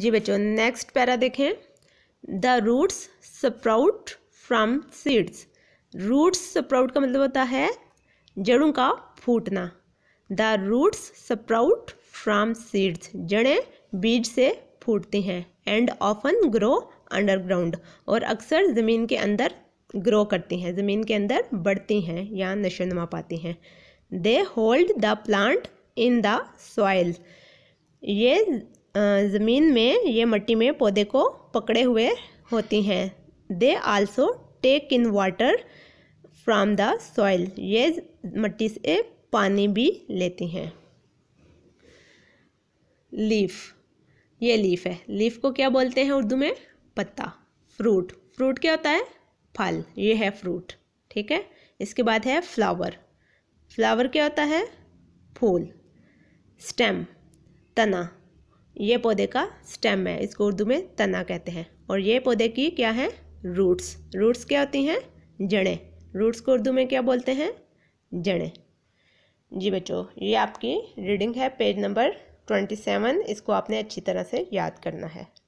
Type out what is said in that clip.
जी बच्चों next para देखें the roots sprout from seeds roots sprout का मतलब होता है जड़ों का फूटना the roots sprout from seeds जड़ें बीज से फूटती हैं एंड ऑफन ग्रो अंडरग्राउंड और अक्सर ज़मीन के अंदर ग्रो करती हैं ज़मीन के अंदर बढ़ती हैं या नशोनमा पाती हैं they hold the plant in the soil ये ज़मीन में ये मट्टी में पौधे को पकड़े हुए होती हैं they also take in water from the soil ये मट्टी से पानी भी लेती हैं लीफ ये लीफ है लीफ को क्या बोलते हैं उर्दू में पत्ता फ्रूट फ्रूट क्या होता है फल ये है फ्रूट ठीक है इसके बाद है फ्लावर फ्लावर क्या होता है फूल स्टेम तना ये पौधे का स्टेम है इसको उर्दू में तना कहते हैं और ये पौधे की क्या है रूट्स रूट्स क्या होती हैं जड़ें रूट्स को उर्दू में क्या बोलते हैं जड़ें जी बच्चों ये आपकी रीडिंग है पेज नंबर ट्वेंटी सेवन इसको आपने अच्छी तरह से याद करना है